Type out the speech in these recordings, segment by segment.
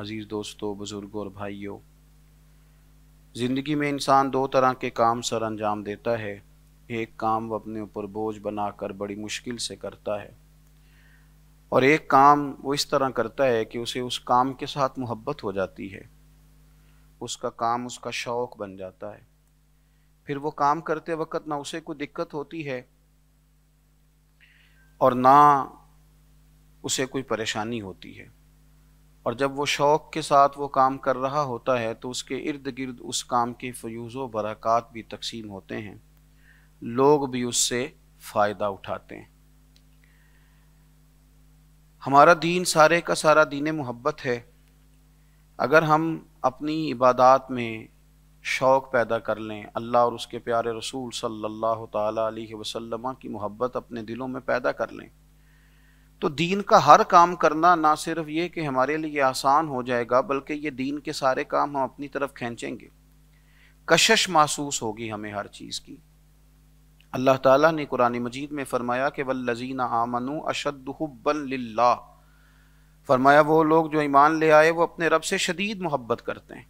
अज़ीज़ दोस्तों बुज़ुर्गों और भाइयों ज़िंदगी में इंसान दो तरह के काम सर अंजाम देता है एक काम वो अपने ऊपर बोझ बनाकर बड़ी मुश्किल से करता है और एक काम वो इस तरह करता है कि उसे उस काम के साथ मोहब्बत हो जाती है उसका काम उसका शौक़ बन जाता है फिर वो काम करते वक्त ना उसे कोई दिक्कत होती है और ना उसे कोई परेशानी होती है और जब वो शौक़ के साथ वो काम कर रहा होता है तो उसके इर्द गिर्द उस काम के फ्यूज़ व बरक़ात भी तकसीम होते हैं लोग भी उससे फ़ायदा उठाते हैं हमारा दीन सारे का सारा दीन मोहब्बत है अगर हम अपनी इबादत में शौक़ पैदा कर लें अल्लाह और उसके प्यारे रसूल सल्लल्लाहु अलैहि वसल्लम की मोहब्बत अपने दिलों में पैदा कर लें तो दीन का हर काम करना ना सिर्फ ये कि हमारे लिए आसान हो जाएगा बल्कि ये दीन के सारे काम हम अपनी तरफ खींचेंगे कशश महसूस होगी हमें हर चीज़ की अल्लाह ताला ने कुरान मजीद में फ़रमाया कि वल्लजीना आमनु अशदुब्बन लिल्ला फरमाया वो लोग जो ईमान ले आए वो अपने रब से शदीद मोहब्बत करते हैं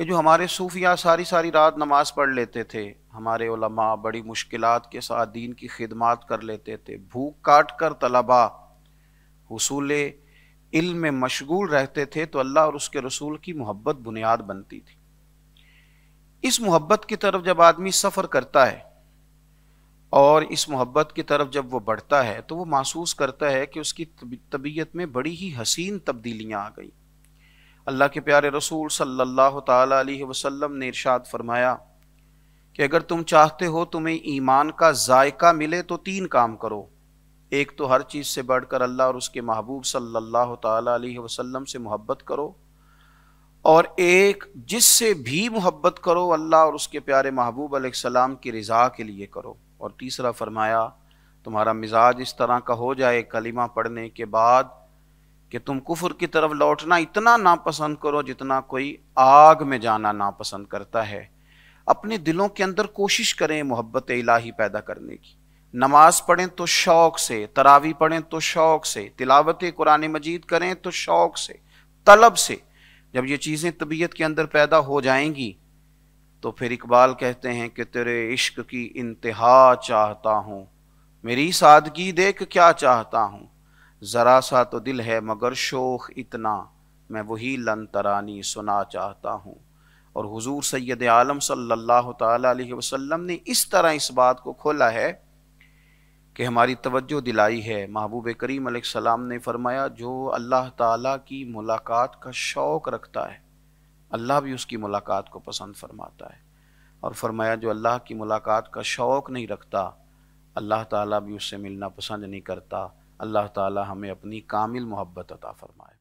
कि जो हमारे सूफिया सारी सारी रात नमाज़ पढ़ लेते थे हमारे उलमा बड़ी मुश्किल के साथ दीन की खिदमत कर लेते थे भूख काट कर तलबा हसूल इल्म में मशगूल रहते थे तो अल्लाह और उसके रसूल की मोहब्बत बुनियाद बनती थी इस मोहब्बत की तरफ जब आदमी सफ़र करता है और इस मोहब्बत की तरफ जब वो बढ़ता है तो वो महसूस करता है कि उसकी तबीयत में बड़ी ही हसीन तब्दीलियाँ आ गई अल्लाह के प्यारे रसूल सल्लल्लाहु अलैहि वसल्लम ने इरशाद फरमाया कि अगर तुम चाहते हो तुम्हें ईमान का जायका मिले तो तीन काम करो एक तो हर चीज़ से बढ़कर अल्लाह और उसके महबूब सल्लल्लाहु अलैहि वसल्लम से मोहब्बत करो और एक जिससे भी मोहब्बत करो अल्लाह और उसके प्यारे महबूब अलैहिस्सलाम की रज़ा के लिए करो और तीसरा फरमाया तुम्हारा मिजाज इस तरह का हो जाए कलिमा पढ़ने के बाद कि तुम कुफर की तरफ लौटना इतना नापसंद करो जितना कोई आग में जाना नापसंद करता है अपने दिलों के अंदर कोशिश करें मोहब्बत इलाही पैदा करने की नमाज पढ़ें तो शौक़ से तरावी पढ़ें तो शौक़ से तिलावत कुरान मजीद करें तो शौक़ से तलब से जब ये चीज़ें तबीयत के अंदर पैदा हो जाएंगी तो फिर इकबाल कहते हैं कि तेरे इश्क की इंतहा चाहता हूँ मेरी सादगी देख क्या चाहता हूँ ज़रा सा तो दिल है मगर शोख इतना मैं वही लन तरानी सुना चाहता हूँ और हुजूर सैद आलम सल्लल्लाहु अलैहि वसल्लम ने इस तरह इस बात को खोला है कि हमारी तवज्जो दिलाई है महबूब करीम सलाम ने फरमाया जो अल्लाह ताला की मुलाकात का शौक़ रखता है अल्लाह भी उसकी मुलाकात को पसंद फरमाता है और फरमाया जो अल्लाह की मुलाकात का शौक़ नहीं रखता अल्लाह ताला भी उससे मिलना पसंद नहीं करता अल्लाह ताला हमें अपनी कामिल मोहब्बत अता फरमाए